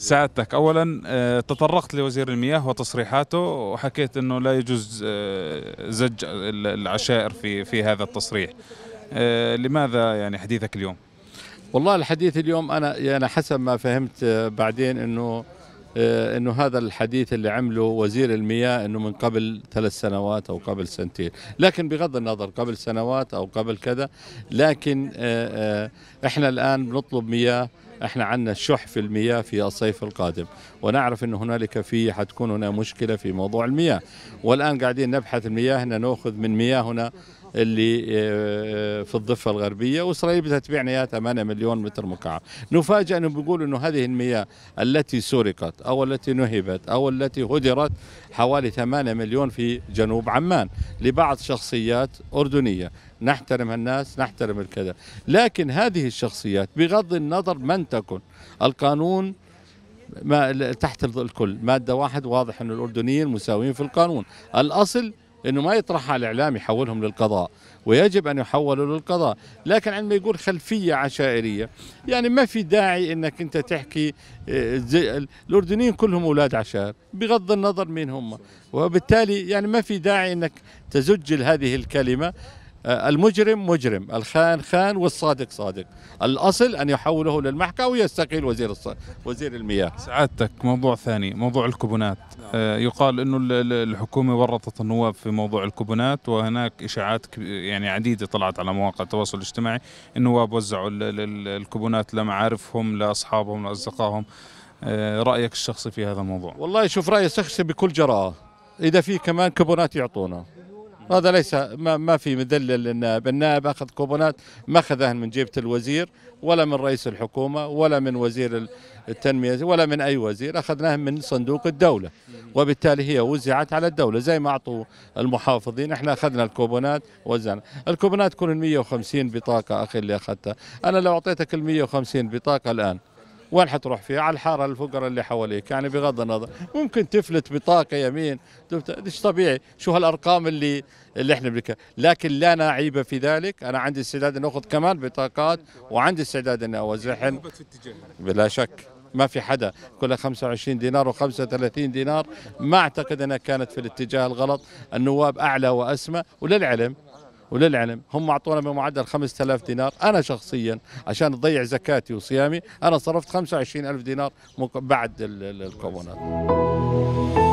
سعادتك اولا آه، تطرقت لوزير المياه وتصريحاته وحكيت انه لا يجوز آه، زج العشائر في في هذا التصريح آه، لماذا يعني حديثك اليوم والله الحديث اليوم انا يعني حسب ما فهمت بعدين انه انه هذا الحديث اللي عمله وزير المياه انه من قبل ثلاث سنوات او قبل سنتين، لكن بغض النظر قبل سنوات او قبل كذا، لكن احنا الان بنطلب مياه احنا عندنا شح في المياه في الصيف القادم ونعرف ان هنالك في حتكون هنا مشكله في موضوع المياه والان قاعدين نبحث المياه ناخذ من مياهنا اللي آه، في الضفه الغربيه واسرائيل بدها تبيعنا اياها 8 مليون متر مكعب، نفاجئ انه بيقولوا انه هذه المياه التي سرقت او التي نهبت او التي هدرت حوالي 8 مليون في جنوب عمان لبعض شخصيات اردنيه، نحترم هالناس نحترم الكذا، لكن هذه الشخصيات بغض النظر من تكن القانون ما تحت الكل ماده واحد واضح ان الاردنيين مساويين في القانون، الاصل انه ما يطرحها الاعلام يحولهم للقضاء ويجب ان يحولوا للقضاء لكن عندما يقول خلفيه عشائريه يعني ما في داعي انك انت تحكي آه، الاردنيين كلهم اولاد عشائر بغض النظر مين هم وبالتالي يعني ما في داعي انك تزجل هذه الكلمه آه، المجرم مجرم الخان خان والصادق صادق الأصل أن يحوله للمحكمة ويستقيل وزير الص... وزير المياه سعادتك موضوع ثاني موضوع الكوبونات نعم. آه، يقال أنه الحكومة ورطت النواب في موضوع الكوبونات وهناك إشاعات يعني عديدة طلعت على مواقع التواصل الاجتماعي النواب وزعوا الكوبونات لمعارفهم لأصحابهم لأصدقائهم آه، رأيك الشخصي في هذا الموضوع والله شوف رأيي الشخصي بكل جراءة إذا في كمان كبونات يعطونا هذا ليس ما, ما في مدلل للنائب النائب أخذ كوبونات ما أخذها من جيبة الوزير ولا من رئيس الحكومة ولا من وزير التنمية ولا من أي وزير أخذناها من صندوق الدولة وبالتالي هي وزعت على الدولة زي ما أعطوا المحافظين احنا أخذنا الكوبونات وزعنا الكوبونات تكون 150 بطاقة أخي اللي أخذتها أنا لو أعطيتك ال 150 بطاقة الآن وين حتروح فيها على الحاره الفقراء اللي حواليك يعني بغض النظر ممكن تفلت بطاقه يمين مش طبيعي شو هالارقام اللي اللي احنا بك لكن لا نعيب في ذلك انا عندي استعداد ان اخذ كمان بطاقات وعندي استعداد اني اوزعهن بلا شك ما في حدا كلها 25 دينار و35 دينار ما اعتقد انها كانت في الاتجاه الغلط النواب اعلى واسمى وللعلم وللعلم هم اعطونا بمعدل 5000 دينار انا شخصيا عشان اضيع زكاتي وصيامي انا صرفت 25000 دينار بعد الكوبونات